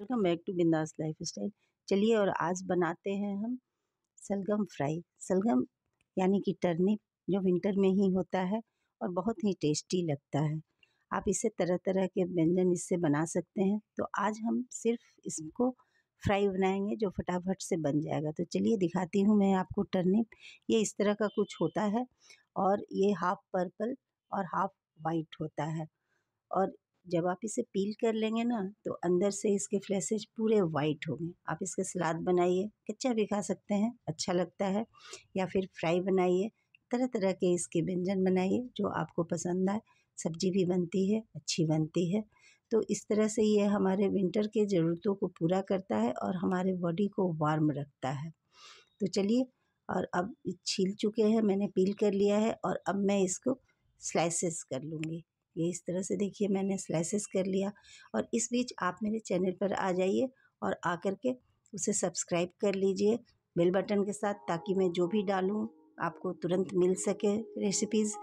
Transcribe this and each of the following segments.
Welcome back to Bindaas lifestyle चलिए और आज बनाते हैं हम सलगम फ्राई सलगम यानी कि टर्निप जो विंटर में ही होता है और बहुत ही टेस्टी लगता है आप इसे तरह तरह के व्यंजन इससे बना सकते हैं तो आज हम सिर्फ इसको फ्राई बनाएंगे जो फटाफट से बन जाएगा तो चलिए दिखाती हूँ मैं आपको टर्निप ये इस तरह का कुछ होता है और ये हाफ़ पर्पल और हाफ़ वाइट होता है और जब आप इसे पील कर लेंगे ना तो अंदर से इसके फ्लैसेज पूरे वाइट होंगे आप इसके सलाद अच्छा। बनाइए कच्चा भी खा सकते हैं अच्छा लगता है या फिर फ्राई बनाइए तरह तरह के इसके व्यंजन बनाइए जो आपको पसंद आए सब्जी भी बनती है अच्छी बनती है तो इस तरह से ये हमारे विंटर के ज़रूरतों को पूरा करता है और हमारे बॉडी को वार्म रखता है तो चलिए और अब छील चुके हैं मैंने पील कर लिया है और अब मैं इसको स्लाइसेस कर लूँगी ये इस तरह से देखिए मैंने स्लाइसेस कर लिया और इस बीच आप मेरे चैनल पर आ जाइए और आकर के उसे सब्सक्राइब कर लीजिए बेल बटन के साथ ताकि मैं जो भी डालूँ आपको तुरंत मिल सके रेसिपीज़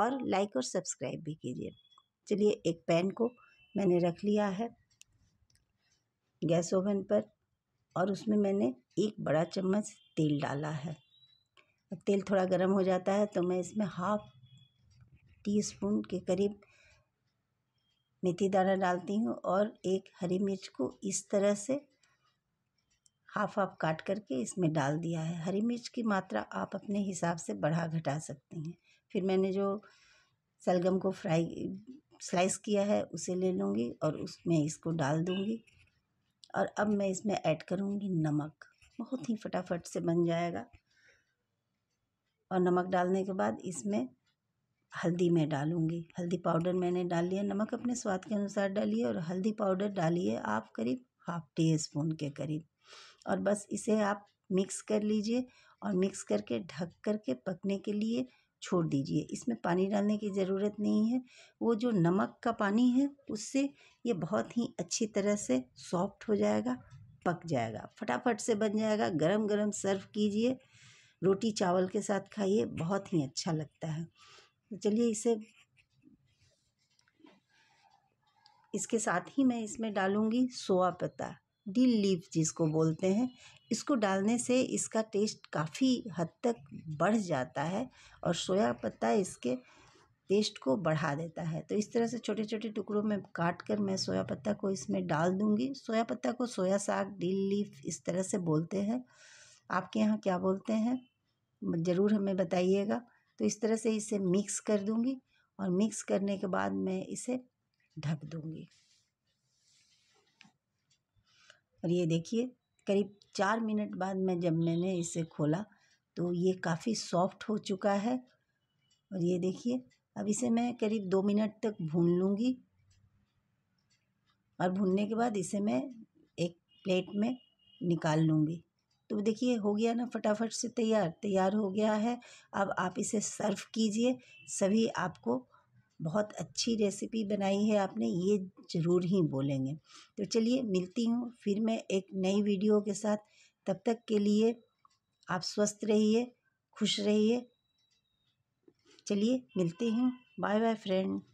और लाइक और सब्सक्राइब भी कीजिए चलिए एक पैन को मैंने रख लिया है गैस ओवन पर और उसमें मैंने एक बड़ा चम्मच तेल डाला है तेल थोड़ा गर्म हो जाता है तो मैं इसमें हाफ टी स्पून के करीब मेथी दाना डालती हूँ और एक हरी मिर्च को इस तरह से हाफ हाफ काट करके इसमें डाल दिया है हरी मिर्च की मात्रा आप अपने हिसाब से बढ़ा घटा सकते हैं फिर मैंने जो सलगम को फ्राई स्लाइस किया है उसे ले लूँगी और उसमें इसको डाल दूँगी और अब मैं इसमें ऐड करूँगी नमक बहुत ही फटाफट से बन जाएगा और नमक डालने के बाद इसमें हल्दी मैं डालूंगी हल्दी पाउडर मैंने डाल लिया नमक अपने स्वाद के अनुसार डालिए और हल्दी पाउडर डालिए आप करीब हाफ टी स्पून के करीब और बस इसे आप मिक्स कर लीजिए और मिक्स करके ढक करके पकने के लिए छोड़ दीजिए इसमें पानी डालने की ज़रूरत नहीं है वो जो नमक का पानी है उससे ये बहुत ही अच्छी तरह से सॉफ्ट हो जाएगा पक जाएगा फटाफट से बन जाएगा गरम गरम सर्व कीजिए रोटी चावल के साथ खाइए बहुत ही अच्छा लगता है तो चलिए इसे इसके साथ ही मैं इसमें डालूँगी सोआ पत्ता डिल लीव जिसको बोलते हैं इसको डालने से इसका टेस्ट काफ़ी हद तक बढ़ जाता है और सोया पत्ता इसके टेस्ट को बढ़ा देता है तो इस तरह से छोटे छोटे टुकड़ों में काट कर मैं सोया पत्ता को इसमें डाल दूंगी सोया पत्ता को सोया साग डिल लीफ इस तरह से बोलते हैं आपके यहाँ क्या बोलते हैं ज़रूर हमें बताइएगा तो इस तरह से इसे मिक्स कर दूंगी और मिक्स करने के बाद मैं इसे ढक दूंगी और ये देखिए करीब चार मिनट बाद में जब मैंने इसे खोला तो ये काफ़ी सॉफ्ट हो चुका है और ये देखिए अब इसे मैं करीब दो मिनट तक भून लूँगी और भूनने के बाद इसे मैं एक प्लेट में निकाल लूँगी तो देखिए हो गया ना फटाफट से तैयार तैयार हो गया है अब आप इसे सर्व कीजिए सभी आपको बहुत अच्छी रेसिपी बनाई है आपने ये ज़रूर ही बोलेंगे तो चलिए मिलती हूँ फिर मैं एक नई वीडियो के साथ तब तक के लिए आप स्वस्थ रहिए खुश रहिए चलिए मिलती हूँ बाय बाय फ्रेंड